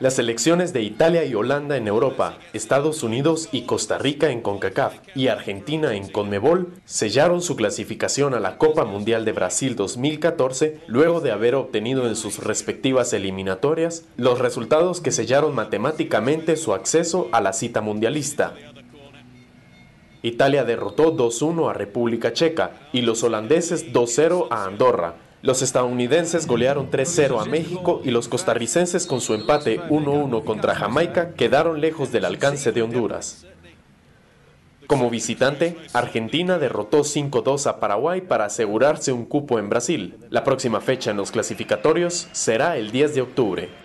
Las selecciones de Italia y Holanda en Europa, Estados Unidos y Costa Rica en CONCACAF y Argentina en CONMEBOL sellaron su clasificación a la Copa Mundial de Brasil 2014 luego de haber obtenido en sus respectivas eliminatorias los resultados que sellaron matemáticamente su acceso a la cita mundialista. Italia derrotó 2-1 a República Checa y los holandeses 2-0 a Andorra, los estadounidenses golearon 3-0 a México y los costarricenses con su empate 1-1 contra Jamaica quedaron lejos del alcance de Honduras. Como visitante, Argentina derrotó 5-2 a Paraguay para asegurarse un cupo en Brasil. La próxima fecha en los clasificatorios será el 10 de octubre.